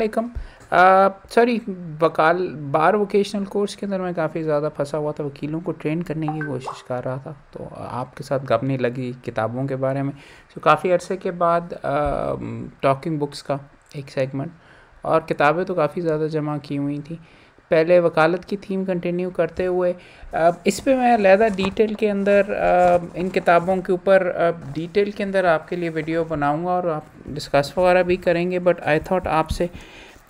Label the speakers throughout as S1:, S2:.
S1: वालेकुम सॉरी वकाल बार vocational course के अंदर मैं काफ़ी ज़्यादा फंसा हुआ था वकीलों को ट्रेन करने की कोशिश कर रहा था तो आपके साथ गपने लगी किताबों के बारे में तो काफ़ी अरसे के बाद टॉकिंग बुक्स का एक सेगमेंट और किताबें तो काफ़ी ज़्यादा जमा की हुई थी पहले वकालत की थीम कंटिन्यू करते हुए इस पर मैं लहदा डिटेल के अंदर इन किताबों के ऊपर डिटेल के अंदर आपके लिए वीडियो बनाऊंगा और आप डिस्कस वगैरह भी करेंगे बट आई थॉट आपसे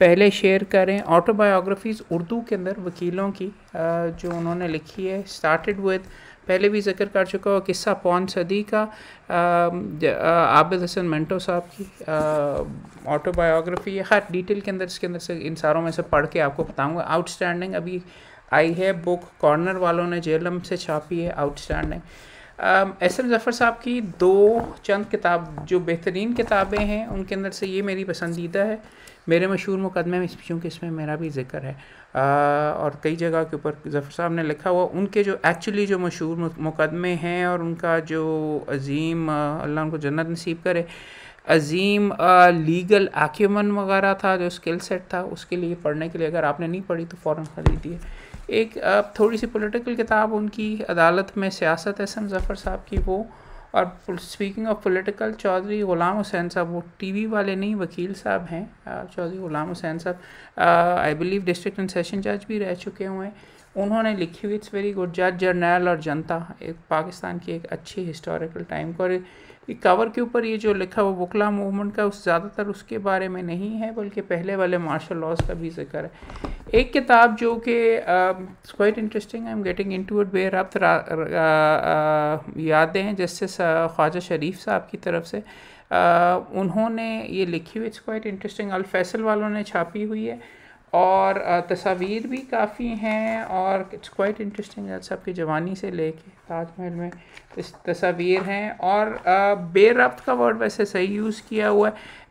S1: पहले शेयर करें ऑटोबायोग्राफीज़ उर्दू के अंदर वकीलों की जो उन्होंने लिखी है स्टार्टेड विद पहले भी जिक्र कर चुका हूँ किस्सा पौन सदी का आबिद हसन मेंटो साहब की ऑटोबायोग्राफी हर डिटेल के अंदर इसके अंदर से इन सारों में से पढ़ के आपको बताऊँगा आउटस्टैंडिंग अभी आई है बुक कॉर्नर वालों ने जेलम से छापी है आउटस्टैंडिंग एस एम ज़फ़र साहब की दो चंद किताब जो बेहतरीन किताबें हैं उनके अंदर से ये मेरी पसंदीदा है मेरे मशहूर मुकदमे में चूँकि इसमें मेरा भी जिक्र है आ, और कई जगह के ऊपर ज़फ़र साहब ने लिखा हुआ उनके जो एक्चुअली जो मशहूर मुकदमे हैं और उनका जो अजीम अल्लाह उनको जन्नत नसीब करे अजीम आ, लीगल आक्यूमन वगैरह था जो स्किल सेट था उसके लिए पढ़ने के लिए अगर आपने नहीं पढ़ी तो फ़ौर ख़रीदिए एक थोड़ी सी पॉलिटिकल किताब उनकी अदालत में सियासत एस एम जफ़र साहब की वो और speaking of political Chaudhry Ghulam Hussain साहब वो टीवी वाले नहीं वकील साहब हैं चौधरी ग़ुलाम हुसैन साहब I believe district and session जज भी रह चुके हुए हैं उन्होंने लिखी हुई इट्स वेरी गुड जज जर्नैल और जनता एक पाकिस्तान की एक अच्छी हिस्टोरिकल टाइम को और कि कवर के ऊपर ये जो लिखा हुआ बुकला मूवमेंट का उस ज़्यादातर उसके बारे में नहीं है बल्कि पहले वाले मार्शल लॉज का भी जिक्र है एक किताब जो कि quite interesting I am getting into it बे रब यादें हैं जैसे ख्वाजा शरीफ साहब की तरफ से आ, उन्होंने ये लिखी हुई it's quite interesting Al Faisal वालों ने छापी हुई है और तस्वीर भी काफ़ी हैं और इट्स क्वाइट इंटरेस्टिंग है साहब की जवानी से लेके ताजमहल में तस्वीर हैं और बेरब्त का वर्ड वैसे सही यूज़ किया हुआ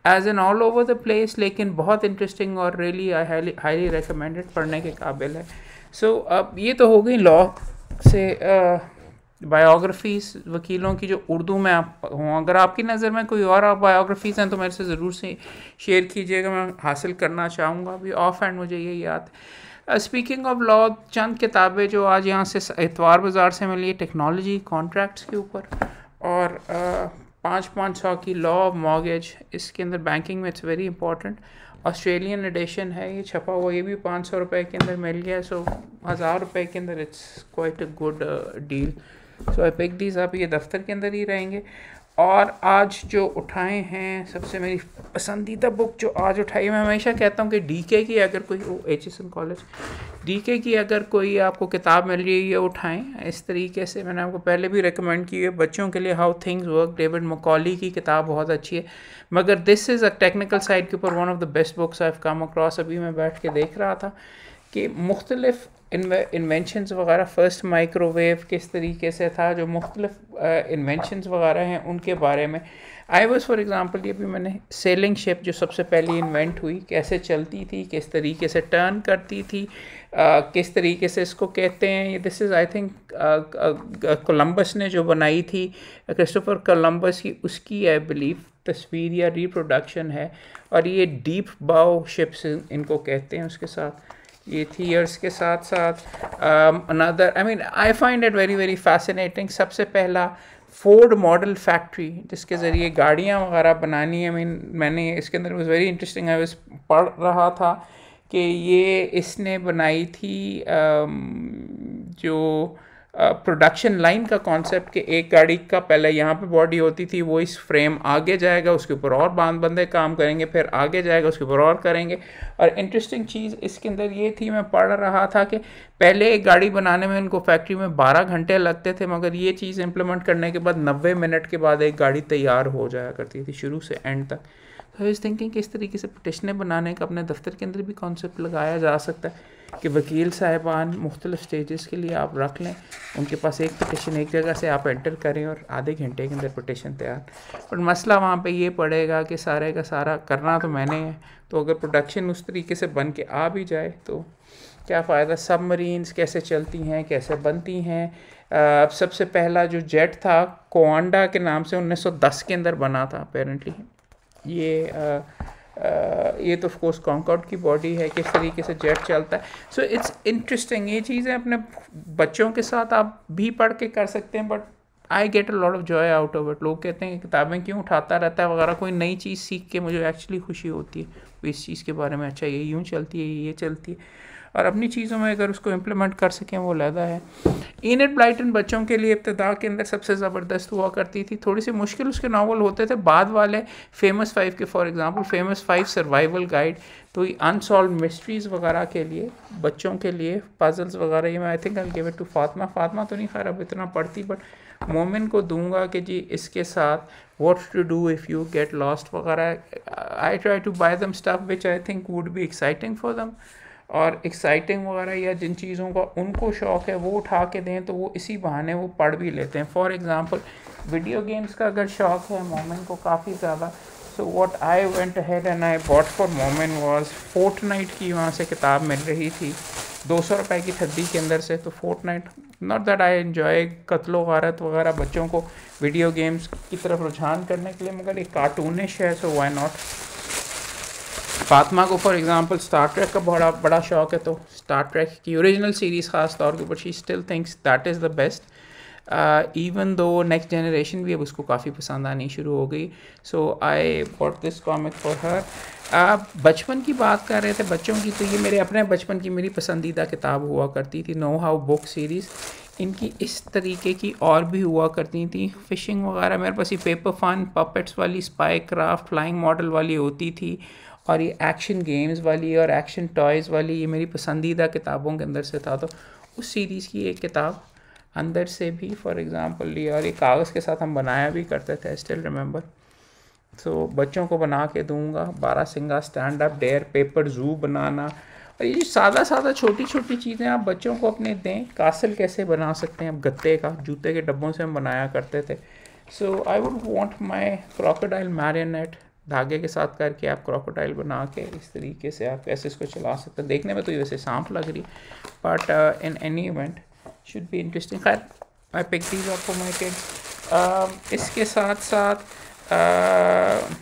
S1: है as an all over the place लेकिन बहुत इंटरेस्टिंग और रियली हाईली रिकमेंडेड पढ़ने के काबिल है सो so, अब ये तो हो गई लॉ से आ, बायोग्राफीज़ वकीलों की जो उर्दू में आप हों अगर आपकी नज़र में कोई और आप बायोग्राफीज़ हैं तो मेरे से ज़रूर से शेयर कीजिएगा मैं हासिल करना चाहूँगा अभी ऑफ एंड मुझे ये याद स्पीकिंग ऑफ लॉ चंद किताबें जो आज यहाँ से इतवार बाज़ार से मिली टेक्नोलॉजी कॉन्ट्रैक्ट्स के ऊपर और uh, पाँच पाँच सौ की लॉ ऑफ मॉगेज इसके अंदर बैंकिंग में it's very important Australian edition है ये छपा हुआ ये भी पाँच सौ रुपये के अंदर मिल गया सो हज़ार रुपये के अंदर it's quite a good deal so I pick these आप ये दफ्तर के अंदर ही रहेंगे और आज जो उठाए हैं सबसे मेरी पसंदीदा बुक जो आज उठाई है मैं हमेशा कहता हूँ कि डी के की अगर कोई वो एच एस एन कॉलेज डी के की अगर कोई आपको किताब मिल रही है ये उठाएँ इस तरीके से मैंने आपको पहले भी रिकमेंड की है बच्चों के लिए How Things Work David Macaulay की किताब बहुत अच्छी है मगर this is a technical side के ऊपर one of the best books I come across अभी मैं बैठ के देख रहा था कि मुख्तलिफ इन्वेंशनस वगैरह फ़र्स्ट माइक्रोवेव किस तरीके से था जो मुख्तलिफ इन्वेंशनस वगैरह हैं उनके बारे में आई वॉज फॉर एग्ज़ाम्पल ये भी मैंने सेलिंग शिप जो सबसे पहली इन्वेंट हुई कैसे चलती थी किस तरीके से टर्न करती थी आ, किस तरीके से इसको कहते हैं this is I think Columbus ने जो बनाई थी क्रिस्टोफर कोलम्बस की उसकी आई बिलीव तस्वीर या रिप्रोडक्शन है और ये डीप बाओ शिप्स इनको कहते हैं उसके साथ ये थी ईयर्स के साथ साथ another I mean I find it very very fascinating सबसे पहला फोर्ड मॉडल फैक्ट्री जिसके ज़रिए गाड़ियाँ वगैरह बनानी आई मीन मैंने इसके अंदर was very interesting I was पढ़ रहा था कि ये इसने बनाई थी um, जो प्रोडक्शन लाइन का कॉन्सेप्ट कि एक गाड़ी का पहले यहाँ पे बॉडी होती थी वो इस फ्रेम आगे जाएगा उसके ऊपर और बांध बंधे काम करेंगे फिर आगे जाएगा उसके ऊपर और करेंगे और इंटरेस्टिंग चीज़ इसके अंदर ये थी मैं पढ़ रहा था कि पहले एक गाड़ी बनाने में उनको फैक्ट्री में बारह घंटे लगते थे मगर ये चीज़ इम्प्लीमेंट करने के बाद नब्बे मिनट के बाद एक गाड़ी तैयार हो जाया करती थी शुरू से एंड तक तो इस थिंकिंग किस इस तरीके से पटिशने बनाने का अपने दफ्तर के अंदर भी कॉन्सेप्ट लगाया जा सकता है कि वकील साहिबान मुख्तलिफ स्टेजेस के लिए आप रख लें उनके पास एक पटिशन एक जगह से आप एंटर करें और आधे घंटे के अंदर पटिशन तैयार पर मसला वहाँ पे ये पड़ेगा कि सारे का सारा करना तो मैंने है तो अगर प्रोडक्शन उस तरीके से बन के आ भी जाए तो क्या फ़ायदा सबमरीन्स कैसे चलती हैं कैसे बनती हैं अब सबसे पहला जो जेट था कोंडा के नाम से 1910 के अंदर बना था अपेरेंटली ये आ, Uh, ये तो ऑफकोर्स कॉन्कॉर्ड की बॉडी है किस तरीके से जेट चलता है सो इट्स इंटरेस्टिंग ये चीज़ें अपने बच्चों के साथ आप भी पढ़ के कर सकते हैं but I get a lot of joy out of it लोग कहते हैं किताबें क्यों उठाता रहता है वगैरह कोई नई चीज़ सीख के मुझे एक्चुअली खुशी होती है तो इस चीज़ के बारे में अच्छा ये यूँ चलती है ये चलती है और अपनी चीज़ों में अगर उसको इम्प्लीमेंट कर सकें वो लहदा है इनट ब्लाइटन बच्चों के लिए इब्तदा के अंदर सबसे ज़बरदस्त हुआ करती थी थोड़ी सी मुश्किल उसके नावल होते थे बाद वाले फेमस फाइव के for example famous five survival guide तो ये अनसॉल्व मिस्ट्रीज़ वगैरह के लिए बच्चों के लिए पजल्स वगैरह ये मैं I think I give it to Fatma Fatma तो नहीं खैर अब इतना पढ़ती बट मोमिन को दूंगा कि जी इसके साथ what to do if you get lost वगैरह I try to buy them stuff which I think would be exciting for them और एक्साइटिंग वगैरह या जिन चीज़ों का उनको शौक़ है वो उठा के दें तो वो इसी बहाने वो पढ़ भी लेते हैं फॉर एग्ज़ाम्पल वीडियो गेम्स का अगर शौक़ है मोमेंट को काफ़ी ज़्यादा so what I went had and I what for moment was Fortnite की वहाँ से किताब मिल रही थी दो सौ रुपये की थद्दी के अंदर से तो Fortnite not that I enjoy कत्लो वारत वगैरह बच्चों को वीडियो गेम्स की तरफ रुझान करने के लिए मगर एक कार्टूनिश है सो वाई नॉट फातमा को फॉर एग्जांपल स्टार ट्रैक का बड़ा बड़ा शौक है तो स्टार ट्रैक की ओरिजिनल सीरीज़ ख़ास तौर के ऊपर she still thinks that is the best even though Next Generation भी अब उसको काफ़ी पसंद आनी शुरू हो गई so I what this comic for her आप बचपन की बात कर रहे थे बच्चों की तो ये मेरे अपने बचपन की मेरी पसंदीदा किताब हुआ करती थी नो हाउ बुक सीरीज़ इनकी इस तरीके की और भी हुआ करती थी फिशिंग वगैरह मेरे पास ये पेपर फान पपेट्स वाली स्पाई क्राफ्ट फ्लाइंग मॉडल वाली होती थी और ये एक्शन गेम्स वाली और एक्शन टॉयज़ वाली ये मेरी पसंदीदा किताबों के अंदर से था तो उस सीरीज़ की एक किताब अंदर से भी फॉर एग्ज़ाम्पल ये और ये कागज़ के साथ हम बनाया भी करते थे स्टिल रिमेंबर तो बच्चों को बना के दूंगा बारह सिंगा स्टैंड अप डेयर पेपर जू बनाना और ये जो सादा सादा छोटी छोटी चीज़ें आप बच्चों को अपने दें कासल कैसे बना सकते हैं आप गत्ते का जूते के डब्बों से हम बनाया करते थे so I would want my crocodile marionette धागे के साथ करके आप क्रोकोटाइल बना के इस तरीके से आप कैसे इसको चला सकते हैं देखने में तो ये वैसे सांप लग रही but in any event should be interesting खैर आई पिक दीज आपको माई के इसके साथ साथ uh,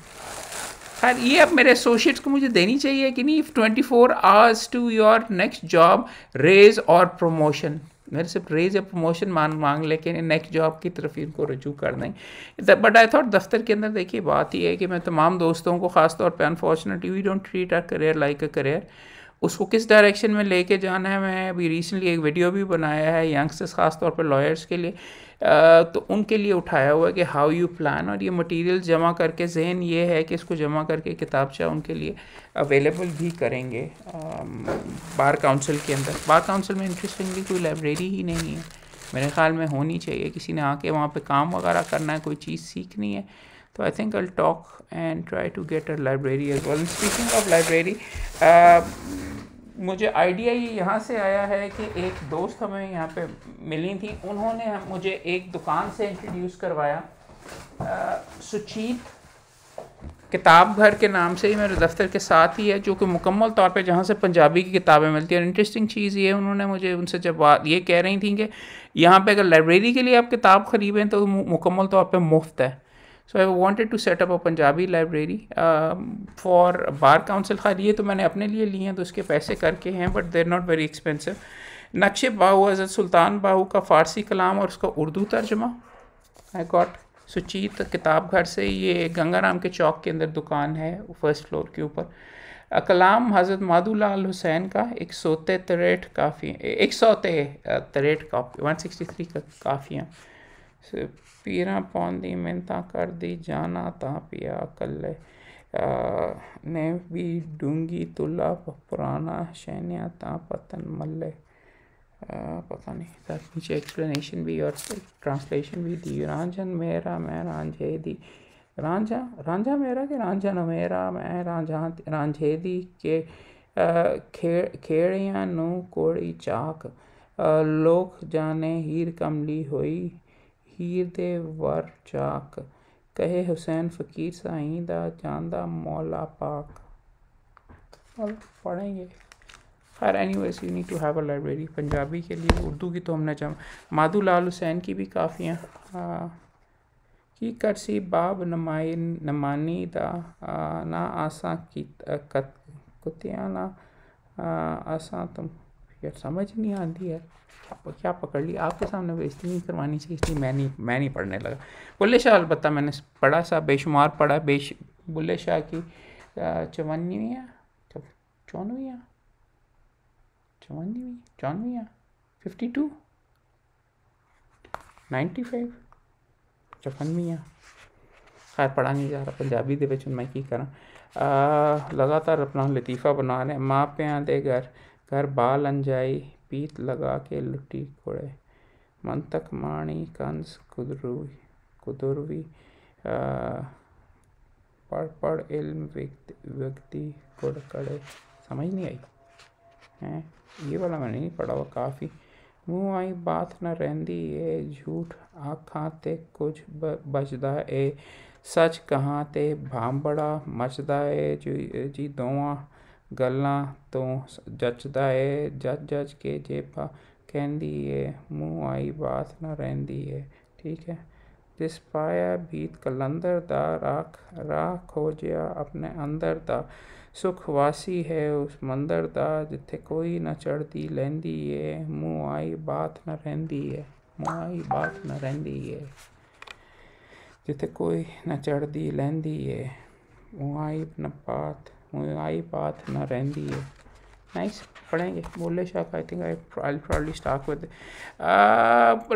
S1: खैर ये अब मेरे एसोशिएट्स को मुझे देनी चाहिए कि नहीं twenty four hours to your next job raise और प्रमोशन मेरे से रेज या प्रमोशन मान मांग लेकिन नेक्स्ट जॉब की तरफ इनको रजू कर दें बट आई थॉट दफ्तर के अंदर देखिए बात ही है कि मैं तमाम दोस्तों को ख़ासतौर पर unfortunately we don't treat our career like a career उसको किस डायरेक्शन में लेके जाना है मैं अभी रिसेंटली एक वीडियो भी बनाया है यंगस्टर्स खासतौर पर लॉयर्स के लिए तो उनके लिए उठाया हुआ है कि हाउ यू प्लान और ये मटेरियल जमा करके जहन ये है कि इसको जमा करके किताबचा उनके लिए अवेलेबल भी करेंगे बार काउंसिल के अंदर बार काउंसिल में इंटरेस्टिंगली कोई लाइब्रेरी ही नहीं है मेरे ख्याल में होनी चाहिए किसी ने आके वहाँ पे काम वगैरह करना है कोई चीज़ सीखनी है तो I think I talk and try to get a library as well speaking of library मुझे आइडिया ये यहाँ से आया है कि एक दोस्त हमें यहाँ पे मिली थी उन्होंने मुझे एक दुकान से इंट्रोड्यूस करवाया सुचित uh, सुचीत किताब घर के नाम से ही मेरे दफ्तर के साथ ही है जो कि मुकम्मल तौर पे जहाँ से पंजाबी की किताबें मिलती हैं और इंटरेस्टिंग चीज़ ये उन्होंने मुझे उनसे जब बात ये कह रही थी कि यहाँ पे अगर लाइब्रेरी के लिए आप किताब ख़रीदें तो मुकम्मल तौर पे मुफ्त है so I wanted to set up a Punjabi library for bar council खा ये तो मैंने अपने लिए लिए हैं तो उसके पैसे करके हैं but there not very expensive नक्शे बाहू हज़रत सुल्तान बाहू का फ़ारसी कलाम और उसका उर्दू तर्जमा आई गॉट सुचीत किताब घर से ये गंगाराम के चौक के अंदर दुकान है फर्स्ट फ्लोर के ऊपर कलाम हज़रत लाल हुसैन का एक सोते तरेट काफ़ी एक सौते तरेट काफ़ी वन सिक्सटी थ्री का काफ़ियाँ ਪੀਰਾਂ ਪਾਉਂਦੀ कर दी जाना ਤਾਂ पिया कल ने भी डूंगी तुला पुराना शैनिया ਤਾਂ पतन ਮੱਲੇ पता नहीं नीचे एक्सप्लेनेशन भी और ट्रांसलेशन भी दी रांझन मेरा मैं रांझे दी रांझा रांझा मेरा के रांझन मेरा मैं रांझा रांझे दी के खे खेड़िया नू कोड़ी चाक लोग जाने हीर कमली होई ਹੀਰ दे वर चाक कहे हुसैन फ़कीर ਸਾਈਂ ਦਾ ਜਾਂਦਾ ਮੌਲਾ ਪਾਕ और पढ़ेंगे खैर anyways you need to have a library Punjabi के लिए उर्दू की तो हमने जम माधू लाल हुसैन की भी काफ़ी हैं की करसी बाब नमाई नमानी दा आ, ना आसा की कत कुतिया ना आसा तुम यार समझ नहीं आती है क्या पकड़ ली आपके सामने बेजती नहीं करवानी चाहिए इसलिए मैं नहीं मैं नहीं पढ़ने लगा बुल्ले शाह अलबत्ता मैंने पढ़ा सा बेशुमार पढ़ा बेश बुल्ले शाह की चौवनवियाँ चौनवियाँ चौवनवी चौनवियाँ फिफ्टी टू नाइन्टी फाइव चौवनवियाँ खैर पढ़ा नहीं जा रहा पंजाबी ਦੇ मैं ਮੈਂ करा लगातार अपना लतीफा बना रहे माँ ਮਾਂ ਪਿਆਂ ਦੇ बाल अंजाई पीत ಗರ್ಭಾಲಂಜಾಯಿ ಪೀತ್ ಲಗಾಕೆ ಲುಟಿಕೊಳೆ ಮಂತಕ್ माणी कंस ಕುದುರ್ವಿ कुदुरवी पढ़ पढ़ इल्म व्यक्ति व्यक्ति कुड़कड़े समझ नहीं आई हैं ये वाला मैंने नहीं पढ़ा हुआ काफ़ी मुँह आई बात न रहती ये झूठ आखा ते कुछ ब, बचदा ए सच कहाँ ते भांबड़ा मचदा है जी जी दोवा ਗੱਲਾਂ ਤੋਂ ਜੱਚਦਾ ਏ ਜੱਜ ਜੱਜ ਕੇ ਜੇਬਾਂ ਕਹਿੰਦੀ ਏ ਮੂੰਹ ਆਈ ਬਾਤ ਨਾ ਰਹਿੰਦੀ ਏ ਠੀਕ ਹੈ ਜਿਸ ਪਾਇਆ ਬੀਤ ਕਲੰਦਰ ਦਾ ਰਾਖ ਰਾਹ ਖੋਜਿਆ ਆਪਣੇ ਅੰਦਰ ਦਾ ਸੁਖ ਵਾਸੀ ਹੈ ਉਸ ਮੰਦਰ ਦਾ ਜਿੱਥੇ ਕੋਈ ਨਾ ਚੜਦੀ ਲੈਂਦੀ ਏ ਮੂੰਹ ਆਈ ਬਾਤ ਨਾ ਰਹਿੰਦੀ ਏ ਮੂੰਹ ਆਈ ਬਾਤ ਨਾ ਰਹਿੰਦੀ ਏ ਜਿੱਥੇ ਕੋਈ ਨਾ ਚੜਦੀ ਲੈਂਦੀ ਏ ਮੂੰਹ ਆਈ ਨਾ ਬਾਤ आई बात ना रहती है नाइस पढ़ेंगे Bulleh Shah I think I I probably start with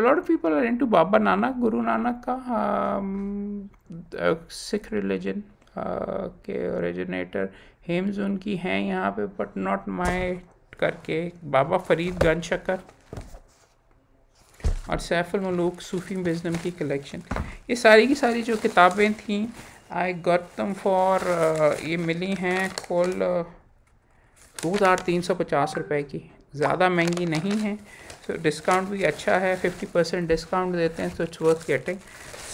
S1: lot of people are into Baba Nanak Guru Nanak का सिख रिलीजन के ओरिजिनेटर हेम्स उनकी हैं यहाँ पे बट नॉट माई करके बाबा फरीद गन शक्कर और सैफुल मलूक सूफी बिजनम की कलेक्शन ये सारी की सारी जो किताबें थीं आई गौतम फॉर ये मिली हैं कुल दो हज़ार तीन सौ पचास रुपये की ज़्यादा महंगी नहीं है सो डिस्काउंट भी अच्छा है फिफ्टी परसेंट डिस्काउंट देते हैं सो इट्स वर्थ गेटिंग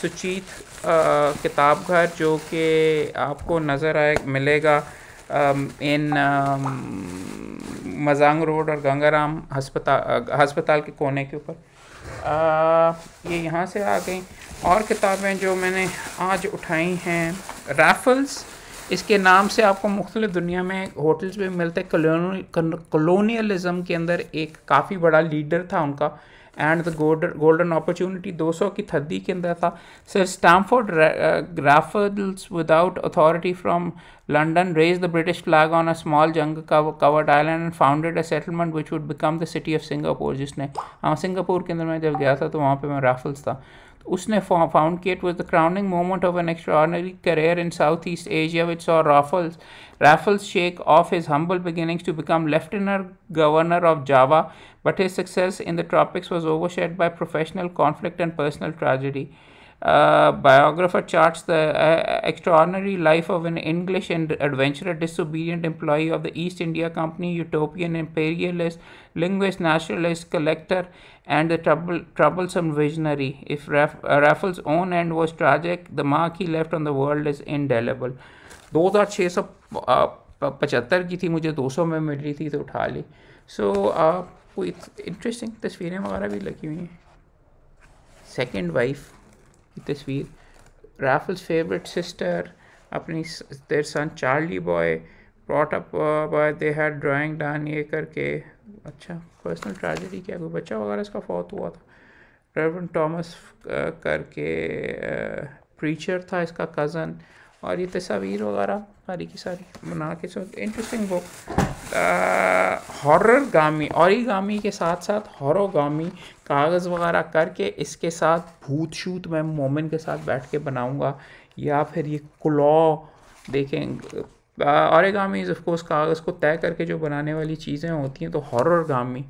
S1: सुचीत किताब घर जो कि आपको नज़र आए मिलेगा इन मजांग रोड और गंगाराम हस्पता हस्पताल के कोने के ऊपर ये यहाँ से आ गई और किताबें जो मैंने आज उठाई हैं राफल्स इसके नाम से आपको मुख्तलिफ दुनिया में होटल्स में मिलते कलोनियलिज़म के अंदर एक काफ़ी बड़ा लीडर था उनका एंड द गोल्डन अपॉर्चुनिटी 200 की थद्दी के अंदर था sir Stamford Raffles without authority from London raise the British flag on a small jungle covered island and founded a settlement which would become the city of Singapore जिसने हाँ Singapore के अंदर मैं जब गया था तो वहाँ पर मैं राफल्स था usne found it was the crowning moment of an extraordinary career in Southeast Asia, which saw Raffles, Raffles shake off his humble beginnings to become Lieutenant Governor of Java, but his success in the tropics was overshadowed by professional conflict and personal tragedy. Uh, biographer charts the uh, extraordinary life of an English and adventurer, disobedient employee of the East India Company, utopian, imperialist, linguist, nationalist, collector, and the trouble, troublesome visionary. If Raff, uh, Raffles' own end was tragic, the mark he left on the world is indelible. दो हज़ार छः सौ पचहत्तर की थी मुझे 200 में मिली थी तो उठा ली सो so, आपको इंटरेस्टिंग तस्वीरें वगैरह भी लगी हुई हैं सेकेंड वाइफ तस्वीर राफल्स फेवरेट सिस्टर अपनी their son Charlie boy brought up by they had drawing done ये करके अच्छा पर्सनल ट्रेजिडी क्या कोई बच्चा वगैरह इसका फौत हुआ था रेवन टॉमस uh, करके प्रीचर uh, था इसका कज़न और ये तस्वीर वगैरह सारी की सारी बना के सो इंटरेस्टिंग बुक हॉरर गामी गामी के साथ साथ गामी कागज़ वगैरह करके इसके साथ भूत शूत मैं मोमिन के साथ बैठ के बनाऊँगा या फिर ये क्लॉ देखें गामी इज़ ऑफकोर्स कागज़ को तय करके जो बनाने वाली चीज़ें होती हैं तो हॉरर गामी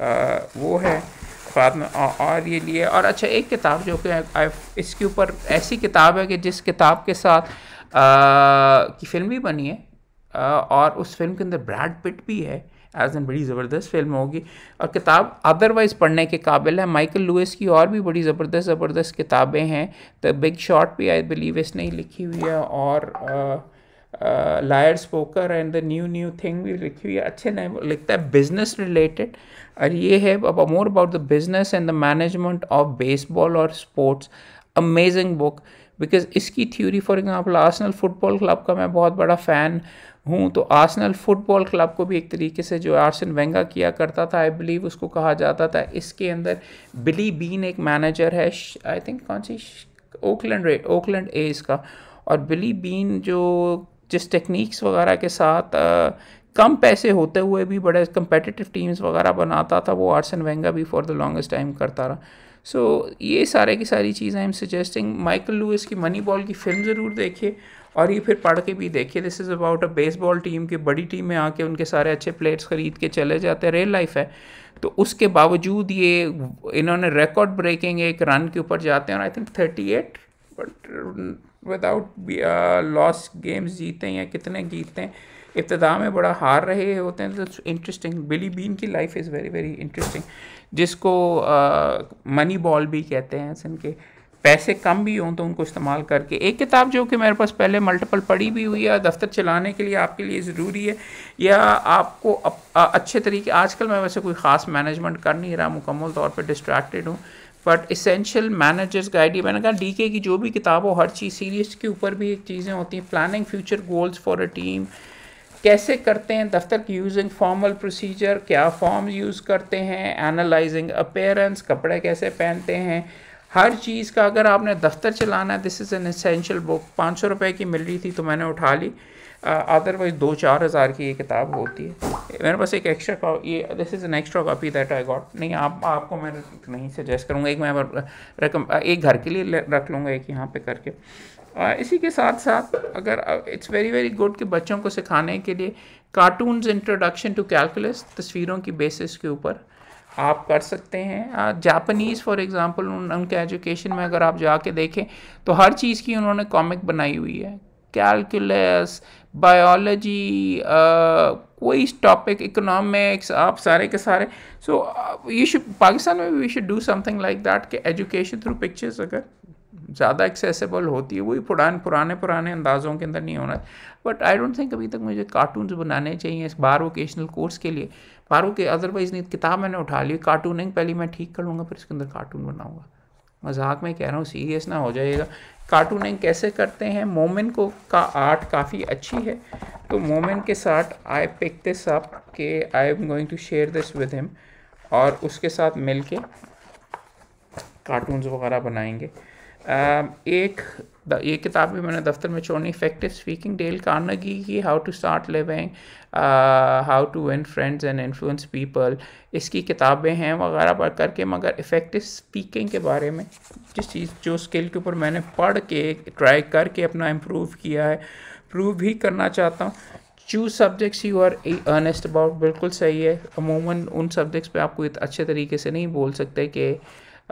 S1: आ, वो है में और ये लिए और अच्छा एक किताब जो कि इसके ऊपर ऐसी किताब है कि जिस किताब के साथ आ, की फिल्म भी बनी है आ, और उस फिल्म के अंदर ब्रैड पिट भी है एज एन बड़ी ज़बरदस्त फिल्म होगी और किताब अदरवाइज़ पढ़ने के काबिल है माइकल लुइस की और भी बड़ी ज़बरदस्त ज़बरदस्त किताबें हैं द बिग शॉट भी आई बिलीव इसने ही लिखी हुई है और Liar's Poker and the New New Thing भी लिखी हुई है अच्छे नए लिखता है बिजनेस रिलेटेड और ये है अब more about the business and the management of baseball और स्पोर्ट्स अमेजिंग बुक बिकॉज इसकी theory for example Arsenal football club का मैं बहुत बड़ा फ़ैन हूँ तो आर्सनल फुटबॉल क्लब को भी एक तरीके से जो आर्सन वेंगा किया करता था आई बिलीव उसको कहा जाता था इसके अंदर बिली बीन एक मैनेजर है आई थिंक कौन सी ओकलैंड ओकलैंड एज का और बिली बीन जो जिस टेक्निक्स वगैरह के साथ कम पैसे होते हुए भी बड़े कंपेटिटिव टीम्स वगैरह बनाता था वो आर्सन वेंगा भी फॉर द लॉन्गेस्ट टाइम करता रहा सो so, ये सारे की सारी चीज़ें I am suggesting Michael Lewis की मनी बॉल की फिल्म ज़रूर देखिए और ये फिर पढ़ के भी देखिए this is about a baseball team की बड़ी टीम में आके उनके सारे अच्छे प्लेयर्स ख़रीद के चले जाते हैं रियल लाइफ है तो उसके बावजूद ये इन्होंने रिकॉर्ड ब्रेकिंग एक रन के ऊपर जाते हैं और I think thirty eight but without loss games जीते हैं या कितने जीतते हैं इब्तदा में बड़ा हार रहे होते हैं तो इंटरेस्टिंग बिली बीन की life is very very interesting जिसको मनी बॉल भी कहते हैं के पैसे कम भी हों तो उनको इस्तेमाल करके एक किताब जो कि मेरे पास पहले मल्टीपल पढ़ी भी हुई है दफ्तर चलाने के लिए आपके लिए ज़रूरी है या आपको अप, आ, अच्छे तरीके आजकल मैं वैसे कोई ख़ास मैनेजमेंट कर नहीं रहा मुकम्मल तौर पर डिस्ट्रैक्टेड हूँ बट इसेंशियल मैनेजर्स गाइड मैंने कहा डी की जो भी किताब हो हर चीज़ सीरीज के ऊपर भी एक चीज़ें होती हैं planning future goals for a team कैसे करते हैं दफ्तर की यूजिंग फॉर्मल प्रोसीजर क्या फॉर्म यूज़ करते हैं एनालाइजिंग अपेयरेंस कपड़े कैसे पहनते हैं हर चीज़ का अगर आपने दफ्तर चलाना है this is an essential book पाँच सौ रुपये की मिल रही थी तो मैंने उठा ली अदरवाइज दो चार हज़ार की ये किताब होती है मेरे पास एक एक्स्ट्रा ये this is an extra copy that I got नहीं आप आपको मैं नहीं सजेस्ट करूँगा एक मैं रकम एक घर के लिए रख लूँगा एक यहाँ पे करके इसी के साथ साथ अगर इट्स वेरी वेरी गुड कि बच्चों को सिखाने के लिए कार्टून्स इंट्रोडक्शन टू कैलकुलस तस्वीरों की बेसिस के ऊपर आप कर सकते हैं जापानीज़ फॉर एग्ज़ाम्पल उन उनके एजुकेशन में अगर आप जाके देखें तो हर चीज़ की उन्होंने कॉमिक बनाई हुई है कैलकुलस बायोलॉजी कोई टॉपिक इकोनॉमिक्स आप सारे के सारे सो यू शुड पाकिस्तान में we should do something like that कि एजुकेशन थ्रू पिक्चर्स अगर ज़्यादा एक्सेसिबल होती है वही पुराने पुराने पुराने अंदाज़ों के अंदर नहीं होना बट आई डोंट थिंक अभी तक मुझे कार्टून बनाने चाहिए इस बार वोकेशनल कोर्स के लिए बार के अदरवाइज़ नहीं किताब मैंने उठा ली कार्टूनिंग पहले मैं ठीक कर लूँगा फिर इसके अंदर कार्टून बनाऊँगा मजाक में कह रहा हूँ सीरियस ना हो जाएगा कार्टूनिंग कैसे करते हैं मोमिन को का आर्ट काफ़ी अच्छी है तो मोमिन के साथ आई पिक दिस अप के I am going to share this with him और उसके साथ मिल के कार्टून्स वगैरह बनाएंगे Um, एक ये किताब भी मैंने दफ्तर में छोड़नी इफेक्टिव स्पीकिंग डेल कार्नगी की how to start living how to win friends and influence people इसकी किताबें हैं वगैरह पढ़ करके मगर इफ़ेक्टिव स्पीकिंग के बारे में जिस चीज़ जो स्किल के ऊपर मैंने पढ़ के ट्राई करके अपना इम्प्रूव किया है प्रूव भी करना चाहता हूँ choose subjects you are earnest about बिल्कुल सही है अमूमन उन सब्जेक्ट्स पे आपको अच्छे तरीके से नहीं बोल सकते कि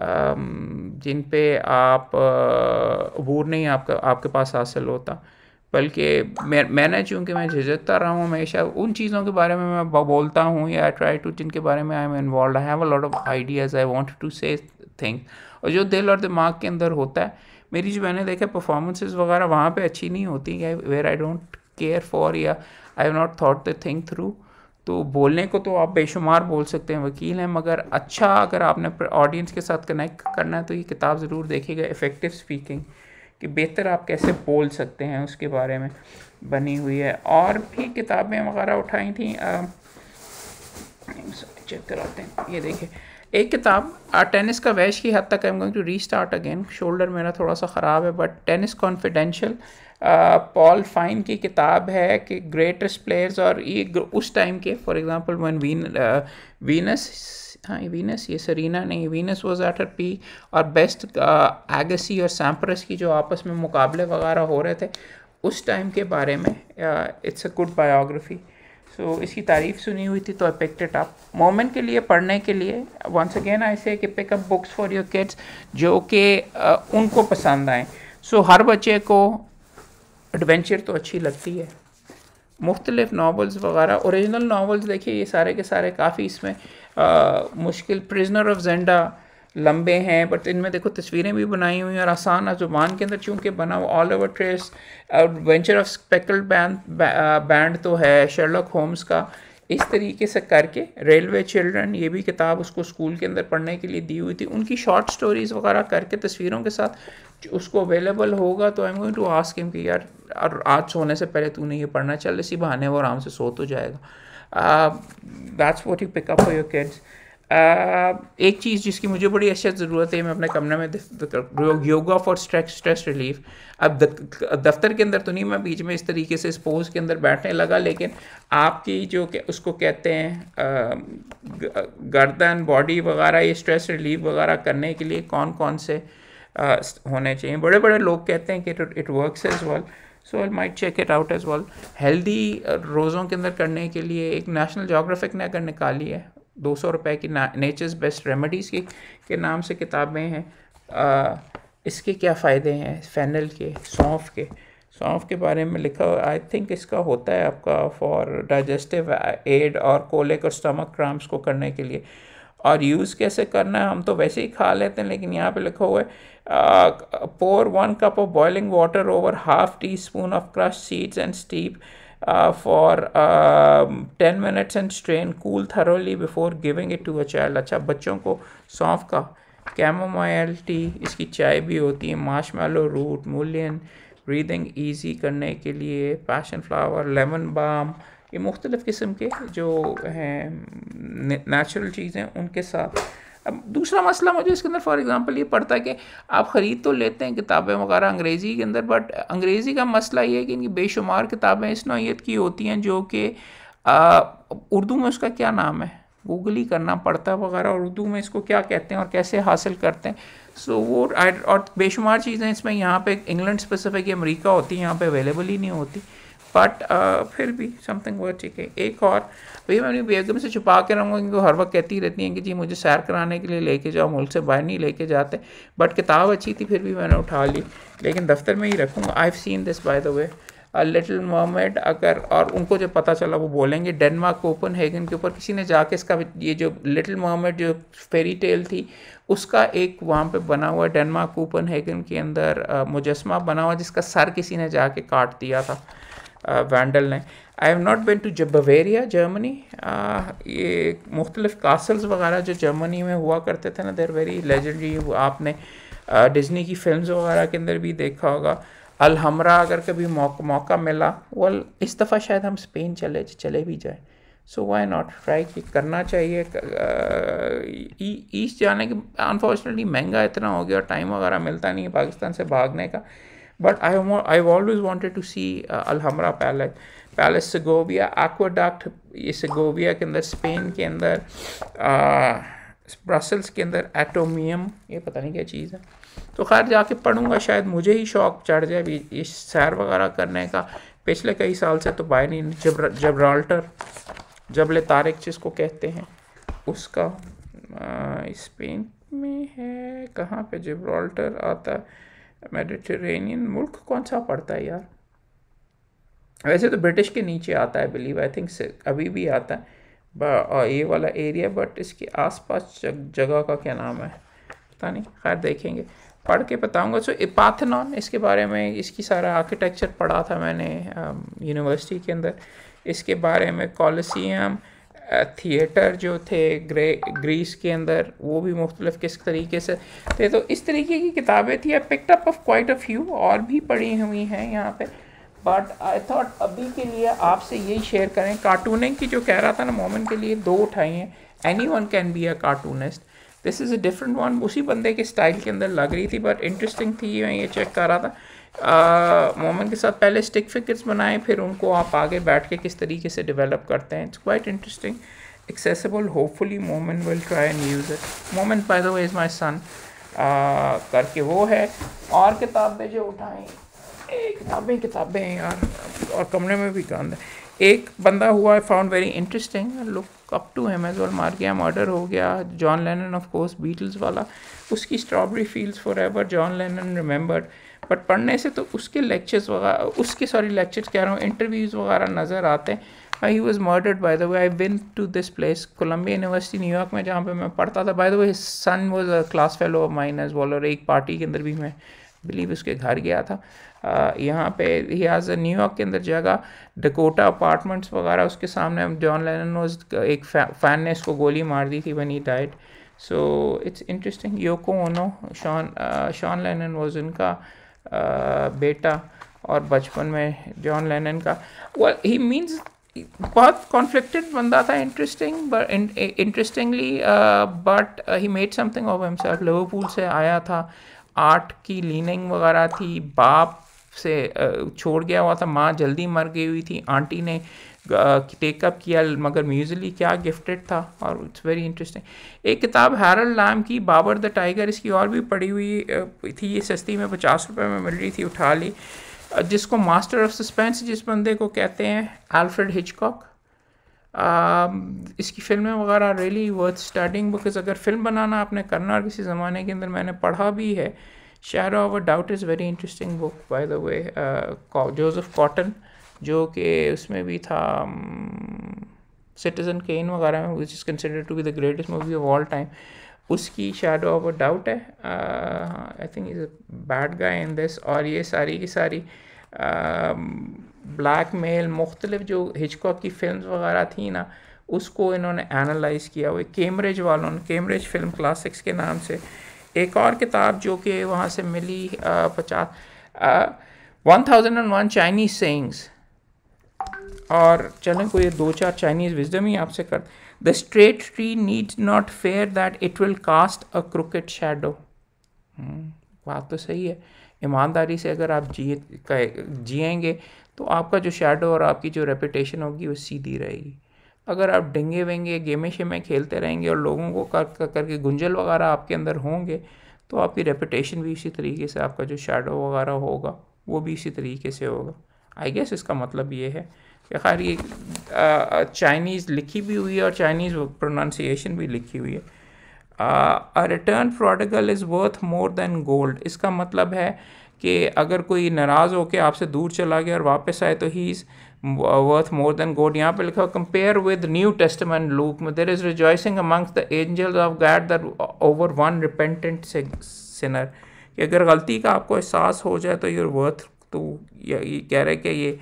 S1: जिन पे आप अबूर नहीं आपका आपके पास हासिल होता बल्कि मैं मैंने चूँकि मैं झिझकता रहा हूँ हमेशा उन चीज़ों के बारे में मैं बोलता हूँ या ट्राई टू जिनके बारे में I am involve I have a lot of ideas I want to say thing और जो दिल और दिमाग के अंदर होता है मेरी जो मैंने देखा परफॉर्मेंसेज वगैरह वहाँ पर अच्छी नहीं होती where where I don't care for या I have not thought the thing through तो बोलने को तो आप बेशुमार बोल सकते हैं वकील हैं मगर अच्छा अगर आपने ऑडियंस के साथ कनेक्ट करना है तो ये किताब ज़रूर देखिएगा इफ़ेक्टिव स्पीकिंग कि बेहतर आप कैसे बोल सकते हैं उसके बारे में बनी हुई है और भी किताबें वगैरह उठाई थी चेक कराते हैं ये देखिए एक किताब टेनिस का वैश की हद तक I am going to read again shoulder मेरा थोड़ा सा ख़राब है but Tennis Confidential Paul Fein की किताब है कि ग्रेटेस्ट प्लेयर्स और ये उस टाइम के फॉर एग्जांपल वन वीन वीनस हाँ ये वीनस ये सरीना नहीं वीनस वॉज एट पी और बेस्ट एगसी और सैम्परस की जो आपस में मुकाबले वगैरह हो रहे थे उस टाइम के बारे में it's a good biography so इसकी तारीफ सुनी हुई थी तो I picked it up moment के लिए पढ़ने के लिए वंस अगेन आई से कि pick up books for your kids जो कि उनको पसंद आएँ सो so, हर बच्चे को एडवेंचर तो अच्छी लगती है मुख्तलिफ नावल्स वगैरह औरिजिनल नावल्स देखिए ये सारे के सारे काफ़ी इसमें आ, मुश्किल प्रिजनर ऑफ जेंडा लंबे हैं बट इनमें देखो तस्वीरें भी बनाई हुई हैं और आसान जुबान के अंदर चूँकि बना हुआ all over trace adventure of speckled band band तो है शर्लक होम्स का इस तरीके से करके रेलवे चिल्ड्रन ये भी किताब उसको स्कूल के अंदर पढ़ने के लिए दी हुई थी उनकी शॉर्ट स्टोरीज़ वगैरह करके तस्वीरों के साथ उसको अवेलेबल होगा तो I am going to ask him कि यार और आज सोने से पहले तूने ये पढ़ना चल इसी बहाने वो आराम से सो तो जाएगा that's what you pick up for your kids एक चीज़ जिसकी मुझे बड़ी अच्छा ज़रूरत है मैं अपने कमरे में yoga for stress stress relief अब दफ्तर के अंदर तो नहीं मैं बीच में इस तरीके से इस पोज के अंदर बैठने लगा लेकिन आपकी जो उसको कहते हैं गर्दन बॉडी वगैरह ये स्ट्रेस रिलीफ वगैरह करने के लिए कौन कौन से आ, होने चाहिए बड़े बड़े लोग कहते हैं कि it work as well so I might check it out as well healthy रोज़ों के अंदर करने के लिए एक नेशनल जोग्राफिक ने अगर निकाली है दो सौ रुपये की ना नेचर्स बेस्ट रेमेडीज़ की के नाम से किताबें हैं आ, इसके क्या फ़ायदे हैं फैनल के सौंफ के सौंफ के बारे में लिखा हुआ आई थिंक इसका होता है आपका फॉर डाइजेस्टिव एड और कोले और स्टमक क्राम्स को करने के लिए और यूज़ कैसे करना है हम तो वैसे ही खा लेते हैं लेकिन यहाँ पे लिखा हुआ है pour one cup of boiling water over half teaspoon of crush seeds and steep uh, for um, 10 minutes and strain cool thoroughly before giving it to a अच्छा बच्चों को सौंफ का कैमोमाइल टी इसकी चाय भी होती है माश marshmallow root mullein breathing easy करने के लिए पैशन फ्लावर लेमन बाम ये मुख्तलिफ़ किस्म के जो हैं नेचुरल चीज़ें उनके साथ अब दूसरा मसला मुझे इसके अंदर फॉर एग्जांपल ये पड़ता है कि आप ख़रीद तो लेते हैं किताबें वगैरह अंग्रेज़ी के अंदर बट अंग्रेज़ी का मसला ये है कि इनकी बेशुमार किताबें इस नौीयत की होती हैं जो कि उर्दू में उसका क्या नाम है गूगल ही करना पड़ता है वगैरह और उर्दू में इसको क्या कहते हैं और कैसे हासिल करते हैं सो वो और बेशुमार चीज़ें इसमें यहाँ पे इंग्लैंड स्पेसिफिक अमेरिका होती हैं यहाँ पे अवेलेबल ही नहीं होती बट uh, फिर भी समथिंग वो ठीक है एक और भैया मैं अपनी बेगम से छुपा के रहूँगा क्योंकि हर वक्त कहती रहती हैं कि जी मुझे सैर कराने के लिए लेके जाओ मुल्क से बाहर नहीं लेके जाते बट किताब अच्छी थी फिर भी मैंने उठा ली लेकिन दफ्तर में ही रखूँगा I have seen this by the way little moment अगर और उनको जब पता चला वो बोलेंगे डेनमार्क ओपन हैगन के ऊपर किसी ने जाके इसका ये जो लिटिल मोमेंट जो फेरी टेल थी उसका एक वहाँ पे बना हुआ डेनमार्क ओपन हैगन के अंदर मुजस्मा बना हुआ जिसका सर किसी ने जाके काट दिया था वैंडल uh, ने I have not been to Bavaria Bavaria Germany ये मुख्तलिफ़ कासल्स वगैरह जो जर्मनी में हुआ करते थे ना देर वेरी लेजेंडरी आपने डिज्नी uh, की फिल्म वगैरह के अंदर भी देखा होगा अलहमरा अगर कभी मौका मौका मिला वल इस दफ़ा शायद हम स्पेन चले चले भी जाए सो वाई नॉट ट्राई कि करना चाहिए uh, ईस्ट जाने के अनफॉर्चुनेटली महंगा इतना हो गया और टाइम वगैरह मिलता नहीं है पाकिस्तान से भागने का But I I I've always wanted to see uh, Alhambra Palace, Palace Segovia, Aqueduct ये के अंदर स्पेन के अंदर ब्रसल्स के अंदर एटोमियम ये पता नहीं क्या चीज़ है तो खैर जाके पढ़ूंगा शायद मुझे ही शौक चढ़ जाए भी इस सैर वगैरह करने का पिछले कई साल से तो बाय नहीं जब जबराल्टर जबल तारिक जिसको कहते हैं उसका स्पेन में है कहाँ पे जबराल्टर आता है मेडिटेरेनियन मुल्क कौन सा पड़ता है यार वैसे तो ब्रिटिश के नीचे आता है बिलीव आई थिंक अभी भी आता है ये वाला एरिया बट इसके आसपास जगह का क्या नाम है पता नहीं खैर देखेंगे पढ़ के बताऊंगा सो so, पाथनॉन इसके बारे में इसकी सारा आर्किटेक्चर पढ़ा था मैंने यूनिवर्सिटी um, के अंदर इसके बारे में कॉलिसियम थिएटर जो थे ग्रे ग्रीस के अंदर वो भी मुख्तलिफ किस तरीके से थे तो इस तरीके की किताबें थी I up of quite a few और भी पढ़ी हुई हैं यहाँ पे बट आई थॉट अभी के लिए आपसे यही शेयर करें कार्टूनिंग की जो कह रहा था ना मोमेंट के लिए दो उठाई हैं anyone can be a cartoonist this is a different one उसी बंदे के स्टाइल के अंदर लग रही थी बट इंटरेस्टिंग थी मैं ये चेक कर रहा था मोमन के साथ पहले स्टिक फिगर्स बनाएं फिर उनको आप आगे बैठ के किस तरीके से डेवलप करते हैं it's quite interesting accessible hopefully Momin will try and use it Momin पैदा the way is my करके वो है और किताबें जो उठाएं किताबें किताबें यार और कमरे में भी गंद एक बंदा हुआ I found very interesting look up to him as well मार गया मर्डर हो गया John Lennon of course Beatles वाला उसकी strawberry fields forever John Lennon remembered but पढ़ने से तो उसके लेक्चर्स वगैरह उसके सॉरी लेक्चर्स कह रहा हूँ इंटरव्यूज़ वगैरह नज़र आते हैं ही was murdered by the way I been to this place Columbia University New York में जहाँ पे मैं पढ़ता था by the way Sean was a class fellow of mine as well और एक पार्टी के अंदर भी मैं बिलीव उसके घर गया था uh, यहाँ पे हियाज न्यूयॉर्क के अंदर जगह डकोटा अपार्टमेंट्स वगैरह उसके सामने जॉन लेनन एक फ़ैन ने इसको गोली मार दी थी when he died so it's interesting Yoko Ono Sean Sean Lennon was उनका बेटा और बचपन में जॉन लेनन का वो ही मीन्स बहुत कॉन्फ्लिक्टेड बंदा था interesting but interestingly but he made something of himself Liverpool से आया था आर्ट की लीनिंग वगैरह थी बाप से uh, छोड़ गया हुआ था माँ जल्दी मर गई हुई थी आंटी ने टेकअप किया मगर म्यूजली क्या गिफ्टेड था और इट्स वेरी इंटरेस्टिंग एक किताब हैरल लैम की बाबर द टाइगर इसकी और भी पड़ी हुई थी ये सस्ती में पचास रुपये में मिल रही थी उठा ली जिसको मास्टर ऑफ सस्पेंस जिस बंदे को कहते हैं एल्फ्रेड हिचकॉक इसकी फिल्में वगैरह रियली वर्थ स्टार्टिंग बिकॉज अगर फिल्म बनाना आपने करना और किसी ज़माने के अंदर मैंने पढ़ा भी है shadow of a doubt is very interesting book by the way Joseph Cotten जो कि उसमें भी था सिटीज़न केन वगैरह में which is consider to be the greatest movie of all time उसकी शेडो ऑफ अ डाउट है I think is a bad guy in this और ये सारी की सारी ब्लैक मेल मुख्तलिफ जो हिचकॉक की फिल्म वगैरह थी ना उसको इन्होंने एनालाइज किया हुआ कैम्ब्रिज वालों ने कैम्ब्रिज फिल्म क्लासिक्स के नाम से एक और किताब जो कि वहाँ से मिली पचास one thousand and one Chinese songs और चलें कोई दो चार चाइनीज़ विजडम ही आपसे कर the straight tree need not fear that it will cast a crooked shadow बात तो सही है ईमानदारी से अगर आप जिए जिएंगे तो आपका जो शेडो और आपकी जो रेपुटेशन होगी वो सीधी रहेगी अगर आप डेंगे वेंगे गेमे शेमें खेलते रहेंगे और लोगों को कर कर करके गुंजल वगैरह आपके अंदर होंगे तो आपकी रेपुटेशन भी इसी तरीके से आपका जो शेडो वगैरह होगा वो भी इसी तरीके से होगा आई गेस इसका मतलब ये है खैर ये चाइनीज़ लिखी भी हुई है और चाइनीज़ प्रोनाउंसिएशन भी लिखी हुई है a return prodigal is worth more than gold इसका मतलब है कि अगर कोई नाराज़ होकर आपसे दूर चला गया और वापस आए तो he is worth more than gold यहाँ पे लिखा हुआ compare with New Testament Luke there is rejoicing amongst the angels of God there over one repentant sinner कि अगर गलती का आपको एहसास हो जाए तो यूर वर्थ तो ये कह रहे कि ये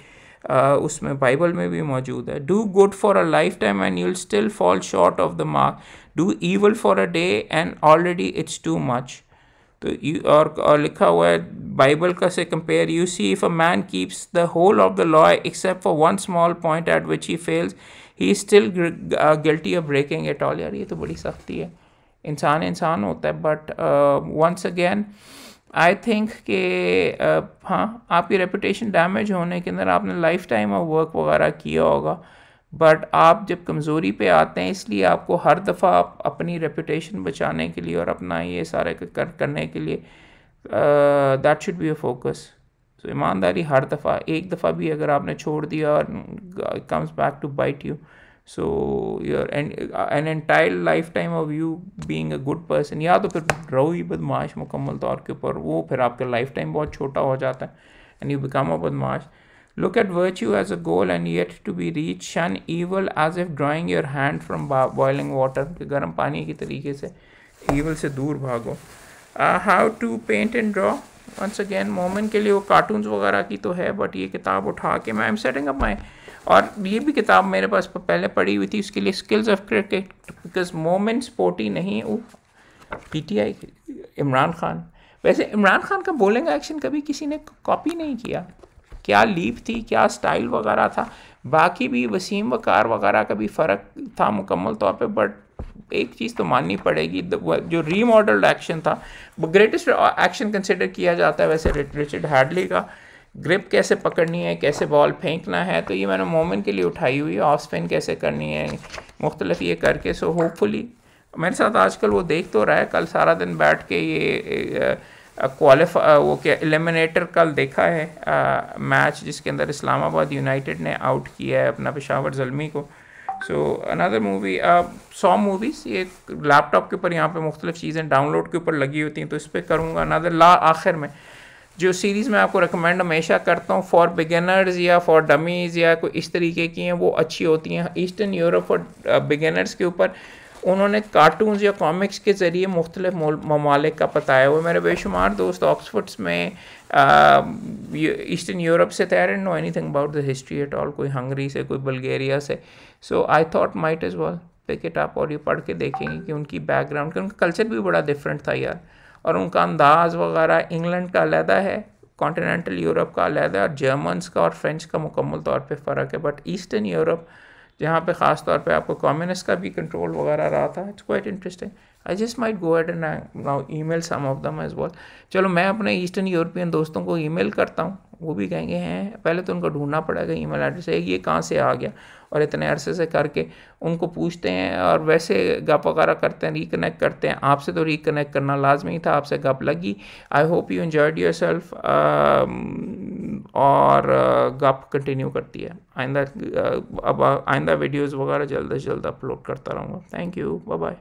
S1: उसमें बाइबल में भी मौजूद है do good for a lifetime and you'll still fall short of the mark do evil for a day and already it's too much तो और, और लिखा हुआ है बाइबल का से compare you see if a man keeps the whole of the law except for one small point at which he fails he is still guilty of breaking at all यार ये तो बड़ी सख्ती है इंसान इंसान होता है but once again I think uh, हाँ आपकी रेपुटेशन डैमेज होने के अंदर आपने लाइफ टाइम और वर्क वगैरह किया होगा बट आप जब कमज़ोरी पे आते हैं इसलिए आपको हर दफ़ा आप अपनी रेपुटेशन बचाने के लिए और अपना ये सारे कर करने के लिए that should be a focus so ईमानदारी हर दफ़ा एक दफ़ा भी अगर आपने छोड़ दिया और comes back to bite you so your an entire lifetime of you being a good person या तो फिर रहो ही बदमाश मुकम्मल तौर के ऊपर वो फिर आपका लाइफ टाइम बहुत छोटा हो जाता है एंड यू बिकम अ बदमाश Look at virtue as a goal and yet to be reach shun evil as if drawing your hand from boiling water गर्म पानी की तरीके से ईवल से दूर भागो how to paint and draw once again moment के लिए वो कार्टून वगैरह की तो है बट ये किताब उठा के मैं I am setting up my और ये भी किताब मेरे पास पहले पढ़ी हुई थी उसके लिए skills of cricket because moment sporty नहीं वो P T I Imran Khan वैसे इमरान खान का बॉलिंग एक्शन कभी किसी ने कॉपी नहीं किया क्या लीप थी क्या स्टाइल वगैरह था बाकी भी वसीम वकार वगैरह का भी फ़र्क था मुकम्मल तौर पे बट एक चीज़ तो माननी पड़ेगी जो रीमॉडल्ड एक्शन था ग्रेटेस्ट एक्शन कंसिडर किया जाता है वैसे रिचर्ड हैडली का ग्रिप कैसे पकड़नी है कैसे बॉल फेंकना है तो ये मैंने मोमेंट के लिए उठाई हुई है ऑफ स्पिन कैसे करनी है मुख्तलिफ ये करके सो होपफुली मेरे साथ आजकल वो देख तो रहा है कल सारा दिन बैठ के ये क्वालिफा वो क्या एलिमिनेटर कल देखा है आ, मैच जिसके अंदर इस्लामाबाद यूनाइटेड ने आउट किया है अपना पेशावर जलमी को सो अनदर मूवी सौ मूवीज़ ये लैपटॉप के ऊपर यहाँ पे मुख्तलिफ चीज़ें डाउनलोड के ऊपर लगी होती हैं तो इस पर करूँगा अनदर ला आखिर में जो सीरीज़ मैं आपको रिकमेंड हमेशा करता हूँ फॉर बिगेनर्स या फॉर डमीज़ या कोई इस तरीके की हैं वो अच्छी होती हैं ईस्टर्न यूरोप और बिगेनर्स के ऊपर उन्होंने कार्टून या कॉमिक्स के ज़रिए मुख्तलि ममालिक का बताया हुआ मेरे बेशुमार दोस्त ऑक्सफर्ड्स में ईस्टर्न यूरोप से थे and know anything about the history at all कोई हंगरी से कोई बल्गेरिया से so I thought might as well pick it और ये पढ़ के देखेंगे कि उनकी बैकग्राउंड का उनका कल्चर भी बड़ा डिफरेंट था यार और उनका अंदाज वगैरह इंग्लैंड का अलहदा है कॉन्टीनेंटल यूरोप का अलहदा है और जर्मन्स का और फ्रेंच का मुकम्मल तौर पर फ़र्क है बट ईस्टर्न यूरोप जहाँ पर ख़ास तौर पर आपको कम्युनिस्ट का भी कंट्रोल वगैरह रहा था it's quite interesting I just might go ahead and now email some of them as well चलो मैं अपने ईस्टर्न यूरोपियन दोस्तों को ई मेल करता हूँ वो भी कहेंगे हैं पहले तो उनको ढूंढना पड़ेगा ई मेल एड्रेस ये कहाँ से आ गया और इतने अरसे से करके उनको पूछते हैं और वैसे गप वगैरह करते हैं रिकनेक्ट करते हैं आपसे तो रिकनेक्ट करना लाजमी था आपसे गप लगी I hope you enjoyed yourself और uh, गप कंटिन्यू करती है आइंदा uh, अब आइंदा वीडियोज़ वगैरह जल्द अज़ जल्द अपलोड करता रहूँगा थैंक यू बाय